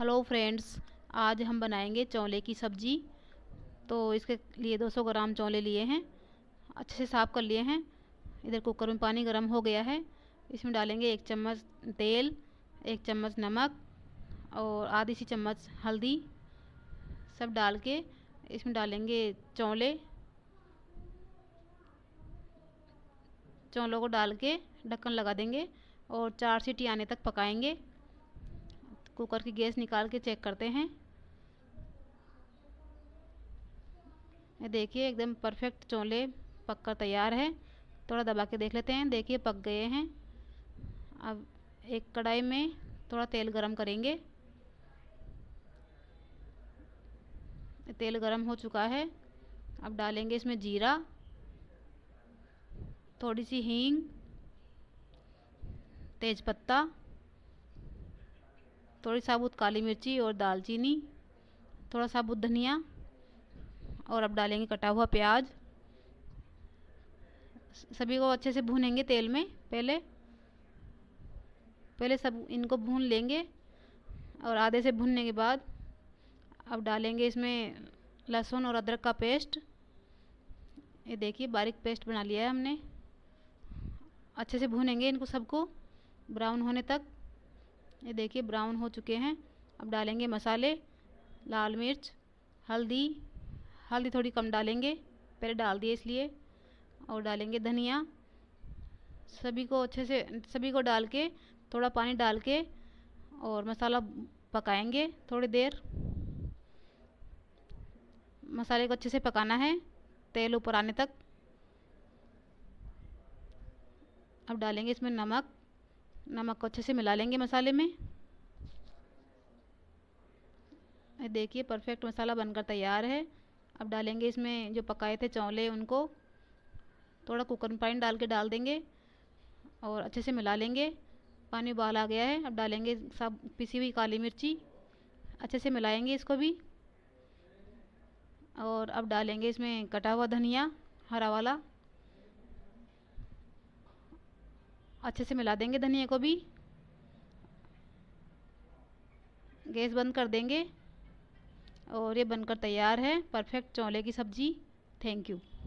hello friends आज हम बनाएंगे चौले की सब्ज़ी तो इसके लिए 200 ग्राम चौले लिए हैं अच्छे से साफ़ कर लिए हैं इधर कुकर में पानी गर्म हो गया है इसमें डालेंगे एक चम्मच तेल एक चम्मच नमक और आधी सी चम्मच हल्दी सब डाल के इसमें डालेंगे चौले चौलों को डाल के ढक्कन लगा देंगे और चार सीटी आने तक पकाएंगे कुकर की गैस निकाल के चेक करते हैं देखिए एकदम परफेक्ट चोले पक कर तैयार है थोड़ा दबा के देख लेते हैं देखिए पक गए हैं अब एक कढ़ाई में थोड़ा तेल गरम करेंगे तेल गरम हो चुका है अब डालेंगे इसमें जीरा थोड़ी सी हींग तेज़पत्ता थोड़ी साबुत काली मिर्ची और दालचीनी थोड़ा साबुत धनिया और अब डालेंगे कटा हुआ प्याज सभी को अच्छे से भूनेंगे तेल में पहले पहले सब इनको भून लेंगे और आधे से भूनने के बाद अब डालेंगे इसमें लहसुन और अदरक का पेस्ट ये देखिए बारीक पेस्ट बना लिया है हमने अच्छे से भूनेंगे इनको सबको ब्राउन होने तक ये देखिए ब्राउन हो चुके हैं अब डालेंगे मसाले लाल मिर्च हल्दी हल्दी थोड़ी कम डालेंगे पहले डाल दिए इसलिए और डालेंगे धनिया सभी को अच्छे से सभी को डाल के थोड़ा पानी डाल के और मसाला पकाएंगे थोड़ी देर मसाले को अच्छे से पकाना है तेल ऊपर आने तक अब डालेंगे इसमें नमक नमक को अच्छे से मिला लेंगे मसाले में देखिए परफेक्ट मसाला बनकर तैयार है अब डालेंगे इसमें जो पकाए थे चौले उनको थोड़ा कुकर में पानी डाल के डाल देंगे और अच्छे से मिला लेंगे पानी उबाल आ गया है अब डालेंगे सब पिसी हुई काली मिर्ची अच्छे से मिलाएंगे इसको भी और अब डालेंगे इसमें कटा हुआ धनिया हरा वाला अच्छे से मिला देंगे धनिया को भी गैस बंद कर देंगे और ये बनकर तैयार है परफेक्ट चौले की सब्ज़ी थैंक यू